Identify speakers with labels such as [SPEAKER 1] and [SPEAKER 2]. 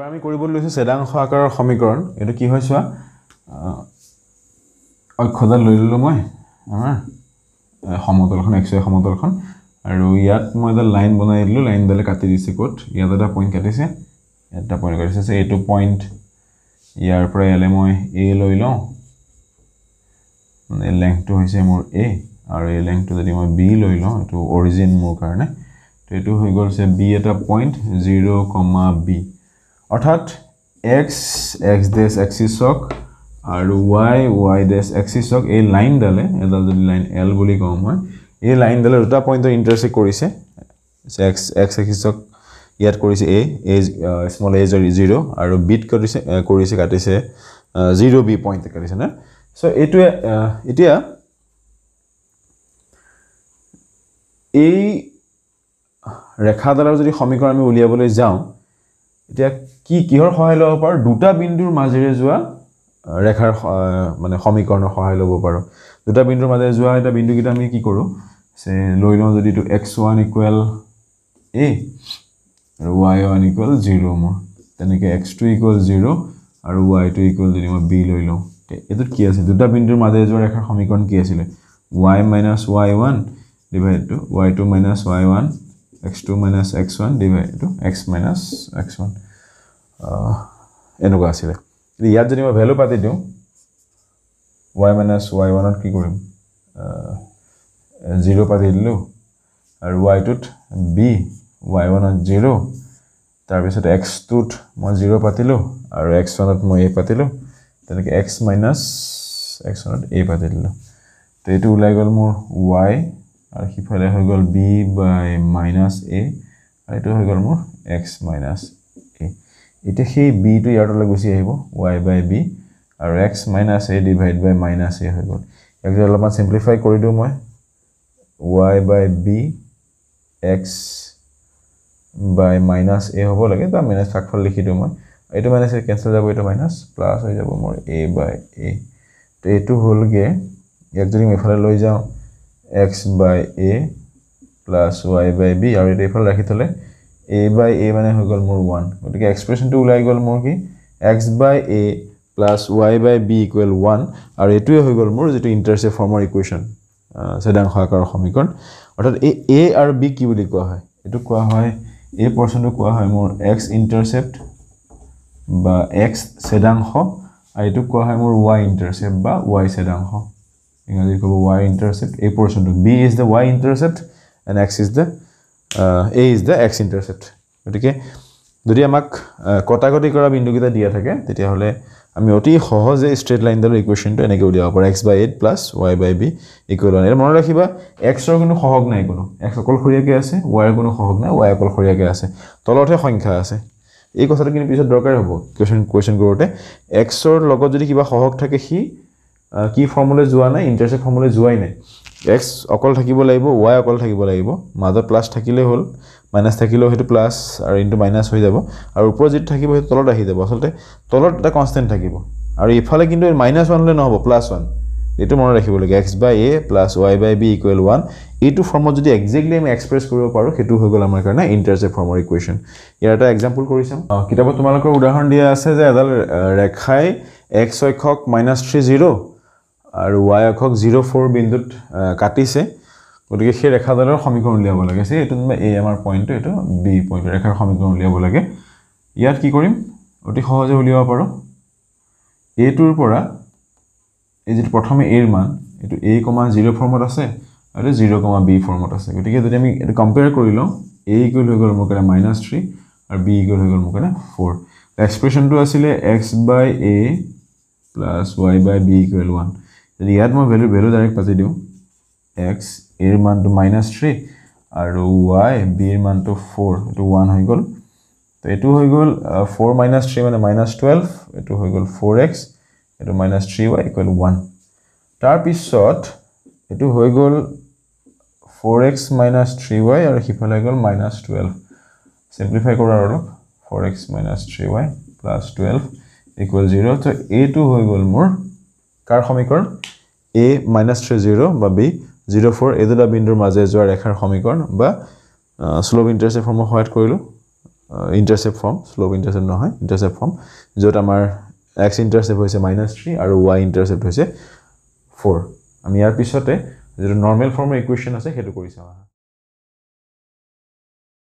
[SPEAKER 1] এইবাৰ আমি কৰিবলৈ লৈছোঁ চেদাংশ আকাৰৰ সমীকৰণ এইটো কি হয় চোৱা অক্ষডাল লৈ ল'লোঁ মই আমাৰ সমতলখন এক্স ৱাই সমতলখন আৰু ইয়াত মই এডাল লাইন বনাই দিলোঁ লাইনডালে কাটি দিছে ক'ত ইয়াত এটা পইণ্ট কাটিছে এটা পইণ্ট কাটিছে এইটো পইণ্ট ইয়াৰ পৰা ইয়ালৈ মই এ লৈ লওঁ মানে লেংথটো হৈছে মোৰ এ আৰু এই লেংথটো যদি মই বি লৈ লওঁ এইটো অৰিজিন মোৰ কাৰণে তো এইটো হৈ গ'ল হৈছে বি এটা পইণ্ট জিৰ' কমা বি অৰ্থাৎ এক্স এক্স ডেছ এক্সিছক আৰু ৱাই ৱাই ডেছ এক্সিছক এই লাইনডালে এডাল যদি লাইন এল বুলি কওঁ মই এই লাইনডালে দুটা পইণ্টত ইণ্টাৰচেক্ট কৰিছে এক্স এক্স এক্সিছক ইয়াত কৰিছে A A small as zero' আৰু বিট কাটিছে কৰিছে কাটিছে জিৰ' বি পইণ্ট কাটিছে নে চ' এইটোৱে এতিয়া এই ৰেখাডালৰ যদি সমীকৰণ আমি উলিয়াবলৈ যাওঁ এতিয়া কি কিহৰ সহায় ল'ব পাৰোঁ দুটা বিন্দুৰ মাজেৰে যোৱা ৰেখাৰ মানে সমীকৰণৰ সহায় ল'ব পাৰোঁ দুটা বিন্দুৰ মাজেৰে যোৱা এটা বিন্দুকেইটা আমি কি কৰোঁ যে লৈ লওঁ যদি এইটো এক্স ওৱান ইকুৱেল এ আৰু ৱাই ওৱান ইকুৱেল জিৰ' মোৰ তেনেকৈ এক্স টু ইকুৱেল জিৰ' আৰু ৱাই টু ইকুৱেল যদি মই বি লৈ লওঁ এইটোত কি আছে দুটা বিন্দুৰ মাজেৰে যোৱা ৰেখাৰ সমীকৰণ কি আছিলে Y minus Y one divide to Y two minus Y one x2 minus x1 divided to x minus x1. Uh, this is the value of the value y minus y1 at uh, 0 pathi lo and y to b y1 at 0 tarbisat x to mo 0 pathi lo and x1 at mo a pathi lo then x minus x1 at a pathi lo. Tetu legal more y. আৰু সিফালে হৈ গ'ল B বাই minus এ আৰু এইটো হৈ গ'ল মোৰ x minus এ এতিয়া সেই বিটো ইয়াৰ তলৈ গুচি আহিব ৱাই বাই বি আৰু X minus A divide by minus A হৈ গ'ল ইয়াক অলপমান ছিম্প্লিফাই কৰি দিওঁ মই Y by B X by minus A হ'ব লাগে বা মাইনাছ ফাকফল লিখি দিওঁ মই এইটো মাইনাছ এ কেঞ্চেল যাব এইটো মাইনাছ প্লাছ হৈ যাব মোৰ এ বাই এ ত' এইটো হ'লগৈ ইয়াক যদি মই এইফালে লৈ যাওঁ X by A plus Y by B আৰু এতিয়া এইফালে ৰাখি থ'লে এ বাই এ মানে হৈ গ'ল মোৰ ওৱান গতিকে এক্সপ্ৰেশ্যনটো ওলাই গ'ল মোৰ কি X by A plus Y by B equal one আৰু এইটোৱে হৈ গ'ল মোৰ যিটো ইণ্টাৰচেপ ফৰ্মৰ ইকুৱেশ্যন চেদাংশ আকাৰৰ সমীকৰণ অৰ্থাৎ এই এ আৰু বি কি বুলি কোৱা হয় এইটো কোৱা হয় এই পৰ্চনটো কোৱা হয় মোৰ এক্স ইণ্টাৰচেপ্ট বা এক্স চেদাংশ আৰু এইটো কোৱা হয় মোৰ ৱাই ইণ্টাৰচেপ্ট বা ৱাই চেদাংশ ইংৰাজীত ক'ব ৱাই ইণ্টাৰচেপ্ট এই পৰ্চনটো B is the Y intercept and X is the A is the X intercept গতিকে যদি আমাক কটাকটি কৰা বিন্দুকেইটা দিয়া থাকে তেতিয়াহ'লে আমি অতি সহজে ষ্ট্ৰেট লাইনডালৰ ইকুৱেশ্যনটো এনেকৈ উলিয়াব পাৰোঁ X by eight plus Y by B equal one এতিয়া মনত ৰাখিবা এক্সৰ কোনো সহগ নাই কোনো এক্স অকলশৰীয়াকৈ আছে ৱাইৰ কোনো সহগ নাই ৱাই অকলশৰীয়াকৈ আছে তলতহে সংখ্যা আছে এই কথাটো কিন্তু পিছত দৰকাৰ হ'ব কুৱেশ্যন কুৱেশ্যন কৰোঁতে এক্সৰ লগত যদি কিবা সহগ থাকে সি কি ফৰ্মলৈ যোৱা নাই ইণ্টাৰচেপ্ট ফৰ্মলৈ যোৱাই নাই এক্স অকল থাকিব লাগিব ৱাই অকল থাকিব লাগিব মাজত প্লাছ থাকিলেই হ'ল মাইনাছ থাকিলেও সেইটো প্লাছ আৰু ইনটো মাইনাছ হৈ যাব আৰু ওপৰত যিটো থাকিব সেইটো তলত আহি যাব আচলতে তলত এটা কনষ্টেণ্ট থাকিব আৰু ইফালে কিন্তু মাইনাছ ওৱানলৈ নহ'ব প্লাছ ওৱান এইটো মনত ৰাখিব ৰাখিবলগীয়া X by A plus Y by B equal one এইটো ফৰ্মত যদি একজেক্টলি আমি এক্সপ্ৰেছ কৰিব পাৰোঁ সেইটো হৈ গ'ল আমাৰ কাৰণে ইণ্টাৰচেপ্ট ফৰ্মৰ ইকুৱেশ্যন ইয়াৰ এটা এক্সাম্পল কৰি চাম কিতাপত তোমালোকৰ উদাহৰণ দিয়া আছে যে এডাল ৰেখাই এক্স অক্ষক মাইনাছ থ্ৰী জিৰ' আৰু ৱাই অক্ষক জিৰ' ফ'ৰ বিন্দুত কাটিছে গতিকে সেই ৰেখাডালৰ সমীকৰণ উলিয়াব লাগে চি এইটো যেনিবা এ আমাৰ পইণ্টটো এইটো বি পইণ্ট ৰেখাৰ সমীকৰণ উলিয়াব লাগে ইয়াত কি কৰিম অতি সহজে উলিয়াব পাৰোঁ এইটোৰ পৰা এই যিটো প্ৰথমে এৰ মান এইটো এ কমা জিৰ' ফৰ্মত আছে আৰু জিৰ' কমা বি ফৰ্মত আছে গতিকে যদি আমি এইটো কম্পেয়াৰ কৰি লওঁ এ ইকুৱেল হৈ গ'ল মোৰ কাৰণে মাইনাছ থ্ৰী আৰু বি ইকুৱেল হৈ গ'ল মোৰ কাৰণে ফ'ৰ এক্সপ্ৰেশ্যনটো আছিলে X by A plus Y by B equal one যদি ইয়াত মই ভেলু ভেলু ডাইৰেক্ট পাতি দিওঁ এক্স এৰ মানটো মাইনাছ থ্ৰী আৰু ৱাই বি বিৰ মানটো ফ'ৰ এইটো ওৱান হৈ গ'ল তো এইটো হৈ গ'ল ফ'ৰ মাইনাছ থ্ৰী মানে মাইনাছ টুৱেলভ এইটো হৈ গ'ল ফ'ৰ এক্স এইটো minus three Y equal one তাৰপিছত এইটো হৈ গ'ল four X minus three Y আৰু সিফালে হৈ গ'ল মাইনাছ টুৱেলভ চিম্প্লিফাই কৰোঁ আৰু অলপ four X minus three Y plus twelve equal zero' তো এইটো হৈ গ'ল মোৰ কাৰ সমীকৰণ এ মাইনাছ থ্ৰী জিৰ' বা বি জিৰ' ফ'ৰ এই দুটা বিন্দুৰ মাজে যোৱা ৰেখাৰ সমীকৰণ বা শ্ল'প ইণ্টাৰচেপ ফৰ্মৰ সহায়ত কৰিলোঁ ইণ্টাৰচেপ্ট ফৰ্ম শ্ল'প ইণ্টাৰচেপ নহয় ইণ্টাৰচেপ্ট ফৰ্ম য'ত আমাৰ এক্স ইণ্টাৰচেপ্ট হৈছে মাইনাছ থ্ৰী আৰু ৱাই ইণ্টাৰচেপ্ট হৈছে ফ'ৰ আমি ইয়াৰ পিছতে যিটো নৰ্মেল ফৰ্মৰ ইকুৱেশ্যন আছে সেইটো কৰি চাওঁ